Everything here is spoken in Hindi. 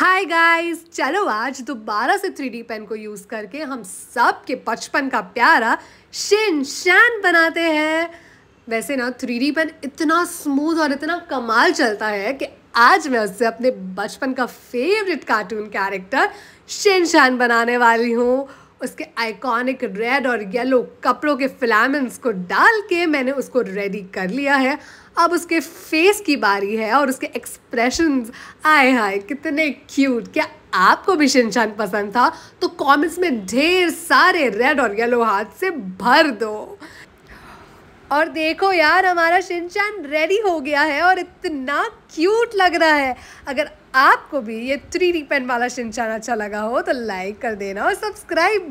हाय गाइस चलो आज दोबारा से थ्री डी पेन को यूज़ करके हम सब के बचपन का प्यारा शिन शैन बनाते हैं वैसे ना थ्री डी पेन इतना स्मूथ और इतना कमाल चलता है कि आज मैं उससे अपने बचपन का favourite cartoon character Shin Chan बनाने वाली हूँ उसके आइकॉनिक रेड और येलो कपड़ों के फिलामेंट्स को डाल के मैंने उसको रेडी कर लिया है अब उसके फेस की बारी है और उसके एक्सप्रेशंस आए हाय कितने क्यूट क्या आपको भी शिनशान पसंद था तो कॉमेंट्स में ढेर सारे रेड और येलो हाथ से भर दो और देखो यार हमारा शिनचान रेडी हो गया है और इतना क्यूट लग रहा है अगर आपको भी ये थ्री डी पेन वाला शिनचान अच्छा लगा हो तो लाइक कर देना और सब्सक्राइब